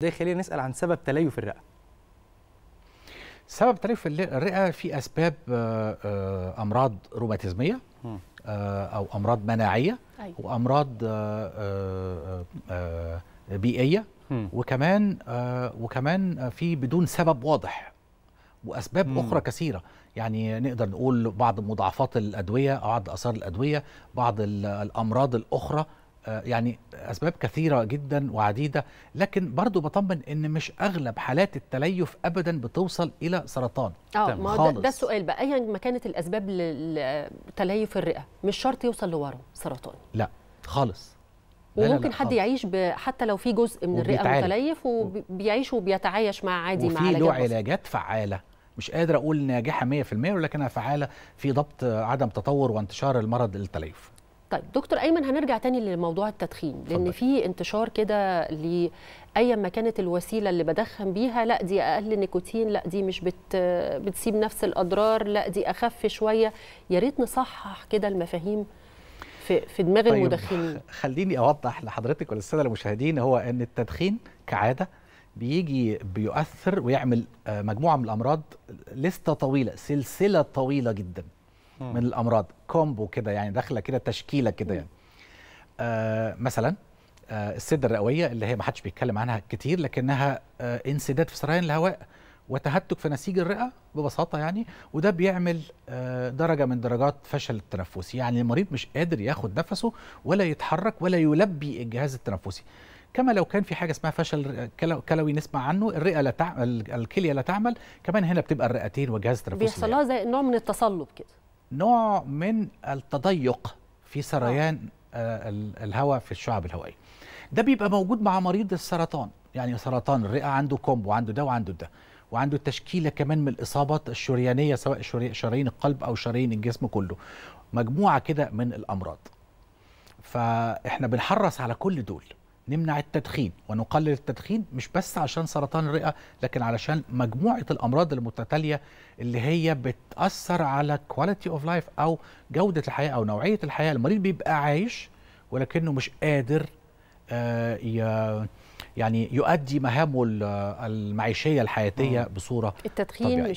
ده خلينا نسال عن سبب تليف الرئه سبب تليف الرئه في اسباب آه، آه، امراض روماتيزميه آه، او امراض مناعيه أيوة. وامراض بيئيه وكمان وكمان في بدون سبب واضح واسباب مم. اخرى كثيره يعني نقدر نقول بعض مضاعفات الادويه او بعض اثار الادويه بعض الامراض الاخرى آه، يعني اسباب كثيره جدا وعديده لكن برضو بطمن ان مش اغلب حالات التليف ابدا بتوصل الى سرطان اه ما ده, ده السؤال بقى ايا ما كانت الاسباب لتليف الرئه مش شرط يوصل لورم سرطان لا خالص وممكن لا لا حد خالص. يعيش حتى لو في جزء من الرئه متليف وبيعيش وبيتعايش مع عادي مع له علاجات فعاله مش قادر اقول ناجحه 100% ولكنها فعاله في ضبط عدم تطور وانتشار المرض التليف طيب دكتور ايمن هنرجع تاني لموضوع التدخين لان فضل. في انتشار كده لاي ما كانت الوسيله اللي بدخن بيها لا دي اقل نيكوتين لا دي مش بت بتسيب نفس الاضرار لا دي اخف شويه يا ريت نصحح كده المفاهيم في في دماغ طيب المدخنين خليني اوضح لحضرتك وللساده المشاهدين هو ان التدخين كعاده بيجي بيؤثر ويعمل آه، مجموعه من الامراض لسته طويله سلسله طويله جدا من الامراض كومبو كده يعني داخله كده تشكيله كده يعني آه مثلا آه السده الرئويه اللي هي ما حدش بيتكلم عنها كتير لكنها آه انسداد في سريان الهواء وتهتك في نسيج الرئه ببساطه يعني وده بيعمل آه، درجه من درجات فشل التنفس يعني المريض مش قادر ياخد نفسه ولا يتحرك ولا يلبي الجهاز التنفسي كما لو كان في حاجه اسمها فشل كلوي نسمع عنه الرئه لا تعمل الكليه لا تعمل كمان هنا بتبقى الرئتين وجهاز التنفسي بيحصل لها يعني. زي نوع من التصلب كده نوع من التضيق في سريان آه. آه، الهواء في الشعب الهوائي ده بيبقى موجود مع مريض السرطان يعني سرطان الرئه عنده كومب وعنده ده وعنده ده وعنده تشكيله كمان من الاصابات الشريانيه سواء شرايين القلب او شرايين الجسم كله مجموعه كده من الامراض فاحنا بنحرص على كل دول نمنع التدخين ونقلل التدخين مش بس عشان سرطان الرئه لكن علشان مجموعه الامراض المتتاليه اللي هي بتاثر على كواليتي اوف لايف او جوده الحياه او نوعيه الحياه المريض بيبقى عايش ولكنه مش قادر آه، يعني يؤدي مهامه المعيشيه الحياتيه بصوره التدخين طبيعية. مش